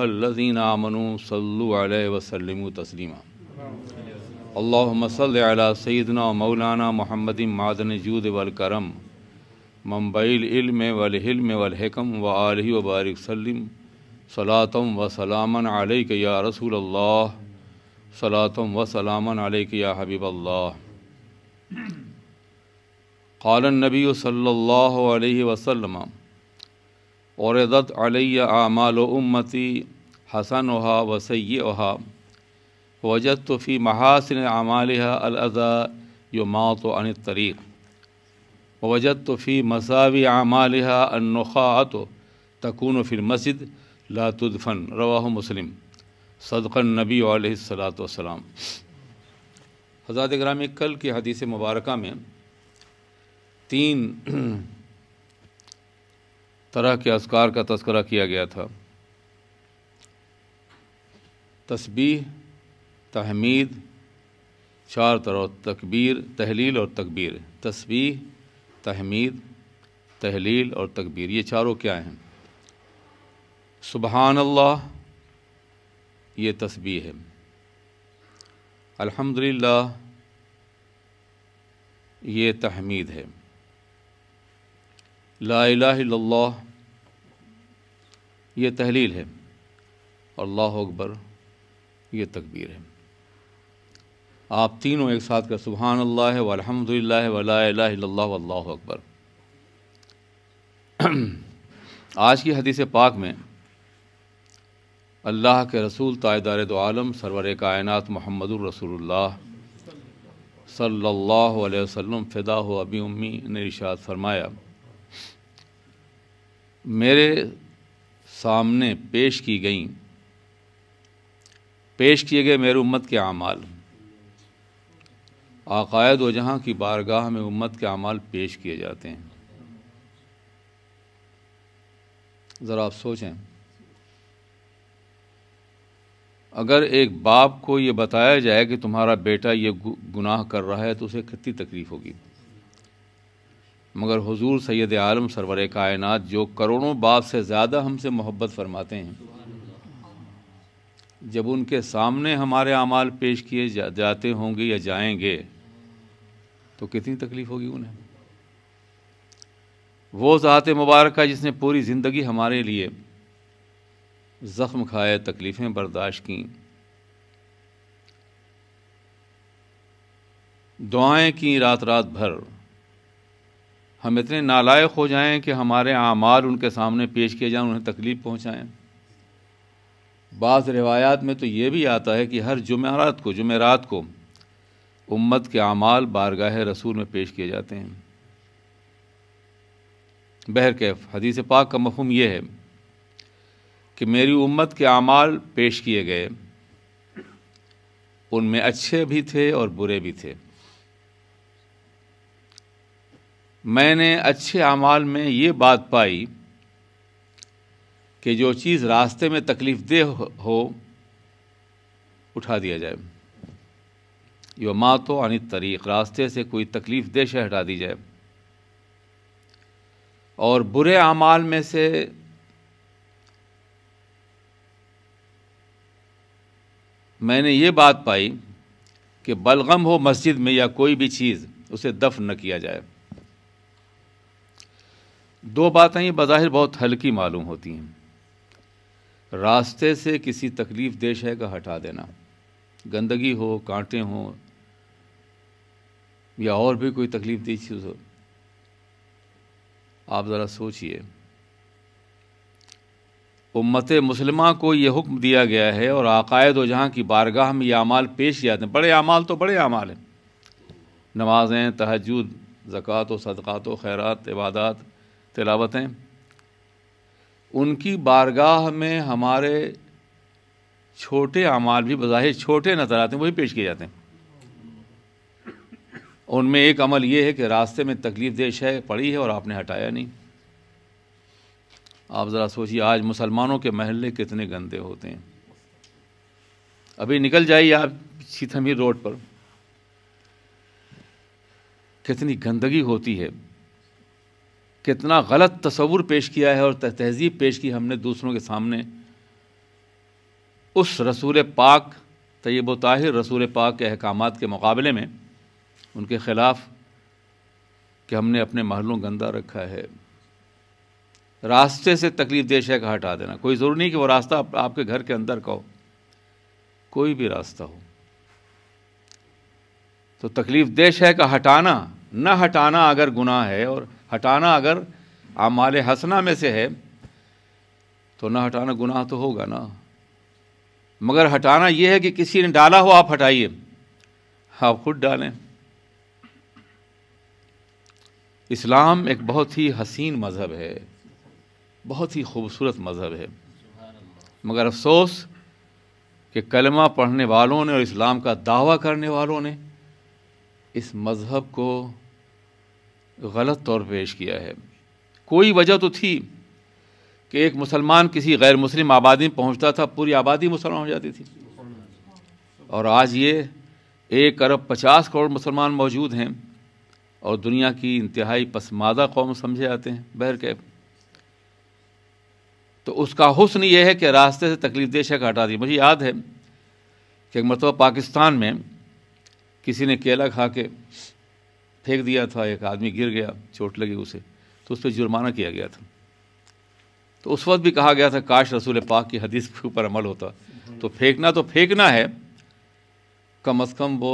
अय्युहल्लज़ीन आमनु सल्लु अलैहि वसल्लम तस्लीमा अल्लाहुम्म सल्लि अला सय्यदना मौलाना मोहम्मद मादन जूद वल करम मम्बईल इल्म वल हिल्म वल हिकम व आलि व बारिक सल्लम सलातम व सलामन अलैक या रसूल अल्लाह सलातम व सलामन अलैक या हबीब अल्लाह قال النبي صلى الله عليه وسلم औरदत अलैया आमाल उम्मती हसन उहा वसै वहा वजत तो फ़ी महासन आमाल अलज़ा यो अन तरीक़ वजत तो फ़ी मसावी आमाल तो तकून फिर मस्जिद लातुदफ़न रवा मुस्लिम सदक़न नबी सलाम हज़ात ग्रामी कल की हदीस मुबारक में तीन तरह के असकार का तस्करा किया गया था तस्बी तहमीद चार तरह तकबीर तहलील और तकबीर तस्बी तहमीद तहलील और तकबीर ये चारों क्या हैं सुबहान अल्लाह ये तस्बी है अल्हम्दुलिल्लाह ये तहमीद है ला इलाह ये तहलील है अल्लाह अकबर ये तकबीर है आप तीनों एक साथ कर सुबहान अल्लाह वलहमदिल्ला वला अकबर आज की हदीस पाक में अल्लाह के रसूल तायदार दो आलम सरवर कायन महमद रसूलुल्लाह सल्लल्लाहु अलैहि वसल्लम फ़िदा अबी उम्मी ने इशाद फरमाया मेरे सामने पेश की गई पेश किए गए मेरे उम्मत के अमाल आकायद व जहाँ की बारगाह में उम्मत के अमाल पेश किए जाते हैं ज़रा आप सोचें अगर एक बाप को ये बताया जाए कि तुम्हारा बेटा ये गुनाह कर रहा है तो उसे कितनी तकलीफ़ होगी मगर हुजूर सैद आलम सरवर कायनात जो करोड़ों बाप से ज़्यादा हमसे मोहब्बत फरमाते हैं जब उनके सामने हमारे अमाल पेश किए जा, जाते होंगे या जाएंगे तो कितनी तकलीफ़ होगी उन्हें वो ज़ात मुबारक जिसने पूरी ज़िंदगी हमारे लिए ज़ख्म खाए तकलीफ़ें बर्दाश्त की दुआएं की रात रात भर हम इतने नालायक हो जाएं कि हमारे आमार उनके सामने पेश किए जाएं उन्हें तकलीफ़ पहुंचाएं बाज़ रिवायात में तो ये भी आता है कि हर जुमेरात को जुमेरात को उम्मत के आमाल बारगाह रसूल में पेश किए जाते हैं बहर कैफ हदीस पाक का मफहम यह है कि मेरी उम्मत के अमाल पेश किए गए उनमें अच्छे भी थे और बुरे भी थे मैंने अच्छे अमाल में ये बात पाई कि जो चीज़ रास्ते में तकलीफ दे हो उठा दिया जाए यो माँ तो अनित तरीक़ रास्ते से कोई तकलीफ से हटा दी जाए और बुरे अमाल में से मैंने ये बात पाई कि बलगम हो मस्जिद में या कोई भी चीज़ उसे दफन न किया जाए दो बातें ये बज़ाहिर बहुत हल्की मालूम होती हैं रास्ते से किसी तकलीफ़ देश शय का हटा देना गंदगी हो कांटे हों या और भी कोई तकलीफ दी चीज़ हो आप ज़रा सोचिए उम्मत मुसलमा को यह हुक्म दिया गया है और अक़ायद व जहाँ की बारगाह में ये अमाल पेश किया जाते हैं बड़े अमाल तो बड़े अमाल हैं नमाज़ें तहजद ज़क़़त व सदक़ात व खैरत इबादत तिलावतें उनकी बारगाह में हमारे छोटे अमाल भी बज़ाहिर छोटे नजर आते हैं वही पेश किए जाते हैं उनमें एक अमल ये है कि रास्ते में तकलीफ़ देश है पड़ी है और आपने हटाया नहीं आप ज़रा सोचिए आज मुसलमानों के महल्ले कितने गंदे होते हैं अभी निकल जाइए आप सीथम रोड पर कितनी गंदगी होती है कितना गलत तस्वुर पेश किया है और तहजीब पेश की हमने दूसरों के सामने उस रसूल पाक तयब ताहिर रसूल पाक के अहकाम के मुकाबले में उनके ख़िलाफ़ कि हमने अपने महलों गंदा रखा है रास्ते से तकलीफ देश है का हटा देना कोई ज़रूरी नहीं कि वो रास्ता आप, आपके घर के अंदर का हो कोई भी रास्ता हो तो तकलीफ देश है का हटाना न हटाना अगर गुनाह है और हटाना अगर आमाल हसना में से है तो ना हटाना गुनाह तो होगा ना मगर हटाना यह है कि किसी ने डाला हो आप हटाइए आप खुद डालें इस्लाम एक बहुत ही हसीन मज़हब है बहुत ही खूबसूरत मज़हब है मगर अफसोस कि कलमा पढ़ने वालों ने और इस्लाम का दावा करने वालों ने इस मज़हब को गलत तौर पेश किया है कोई वजह तो थी कि एक मुसलमान किसी गैर मुस्लिम आबादी में पहुंचता था पूरी आबादी मुसलमान हो जाती थी और आज ये एक अरब पचास करोड़ मुसलमान मौजूद हैं और दुनिया की इंतहाई पसमादा कौम समझे जाते हैं बहर कैब तो उसका हुसन यह है कि रास्ते से तकलीफ देश शक हटा दी मुझे याद है कि एक मरतबा पाकिस्तान में किसी ने केला खा के फेंक दिया था एक आदमी गिर गया चोट लगी उसे तो उस पर जुर्माना किया गया था तो उस वक्त भी कहा गया था काश रसूल पाक की हदीस के ऊपर अमल होता तो फेंकना तो फेंकना है कम अज़ कम वो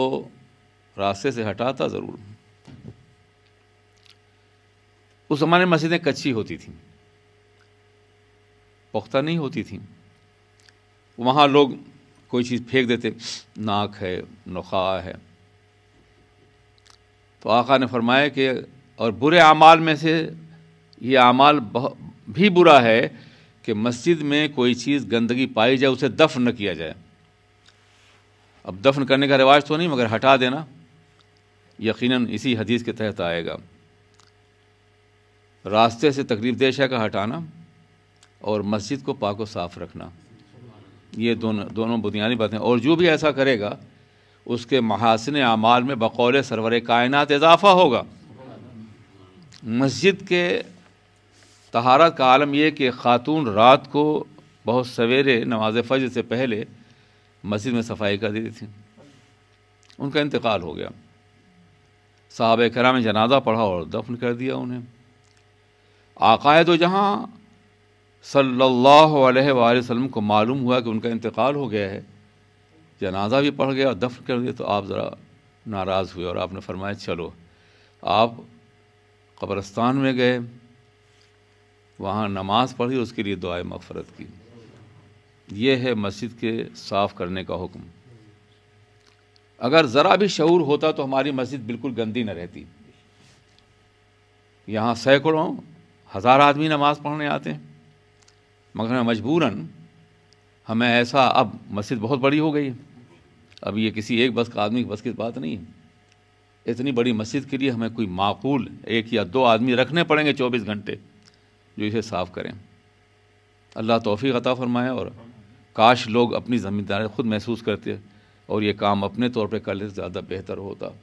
रास्ते से हटाता ज़रूर उस ज़माने मस्जिदें कच्ची होती थी पुख्ता नहीं होती थी वहाँ लोग कोई चीज़ फेंक देते नाक है नुखा है तो आका ने फरमाया कि और बुरे अमाल में से ये अमाल भी बुरा है कि मस्जिद में कोई चीज़ गंदगी पाई जाए उसे दफन न किया जाए अब दफन करने का रिवाज तो नहीं मगर हटा देना यकीनन इसी हदीस के तहत आएगा रास्ते से तकलीफ है का हटाना और मस्जिद को पाक व साफ़ रखना ये दोनों दोनों बुनियादी बातें और जो भी ऐसा करेगा उसके महासिन अमाल में बकौल सरवर कायनत इजाफ़ा होगा मस्जिद के तहारत का आलम यह कि ख़ातून रात को बहुत सवेरे नमाज फजर से पहले मस्जिद में सफाई कर देती थी उनका इंतकाल हो गया साहब में जनाजा पढ़ा और दफन कर दिया उन्हें आकाए तो जहाँ सल्ला अलैहि को मालूम हुआ कि उनका इंतकाल हो गया है जनाजा भी पढ़ गया और दफ्न कर दिया तो आप ज़रा नाराज़ हुए और आपने फरमाया चलो आप कब्रस्तान में गए वहाँ नमाज पढ़ी उसके लिए दुआ मफ़रत की यह है मस्जिद के साफ़ करने का हुक्म अगर ज़रा भी शूर होता तो हमारी मस्जिद बिल्कुल गंदी न रहती यहाँ सैकड़ों हज़ार आदमी नमाज पढ़ने आते हैं मगर मजबूरन हमें ऐसा अब मस्जिद बहुत बड़ी हो गई है अब ये किसी एक बस का आदमी की बस की बात नहीं है इतनी बड़ी मस्जिद के लिए हमें कोई माकूल एक या दो आदमी रखने पड़ेंगे चौबीस घंटे जो इसे साफ़ करें अल्लाह तोफ़ी अता फरमाए और काश लोग अपनी ज़मींदारी ख़ुद महसूस करते और ये काम अपने तौर पर कर ले ज़्यादा बेहतर होता